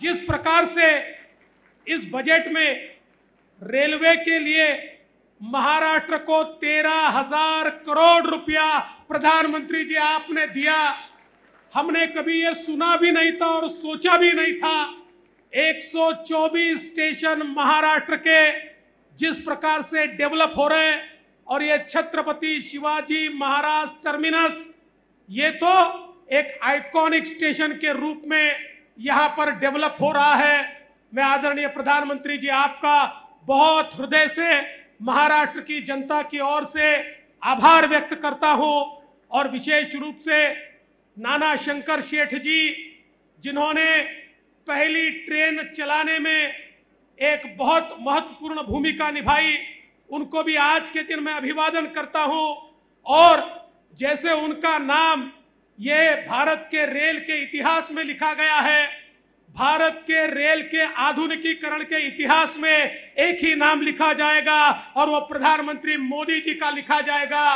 जिस प्रकार से इस बजट में रेलवे के लिए महाराष्ट्र को तेरह हजार करोड़ रुपया प्रधानमंत्री जी आपने दिया हमने कभी ये सुना भी नहीं था और सोचा भी नहीं था 124 स्टेशन महाराष्ट्र के जिस प्रकार से डेवलप हो रहे और ये छत्रपति शिवाजी महाराज टर्मिनस ये तो एक आइकॉनिक स्टेशन के रूप में यहाँ पर डेवलप हो रहा है मैं आदरणीय प्रधानमंत्री जी आपका बहुत हृदय से महाराष्ट्र की जनता की ओर से आभार व्यक्त करता हूँ और विशेष रूप से नाना शंकर शेठ जी जिन्होंने पहली ट्रेन चलाने में एक बहुत महत्वपूर्ण भूमिका निभाई उनको भी आज के दिन मैं अभिवादन करता हूँ और जैसे उनका नाम ये भारत के रेल के इतिहास में लिखा गया है भारत के रेल के आधुनिकीकरण के इतिहास में एक ही नाम लिखा जाएगा और वो प्रधानमंत्री मोदी जी का लिखा जाएगा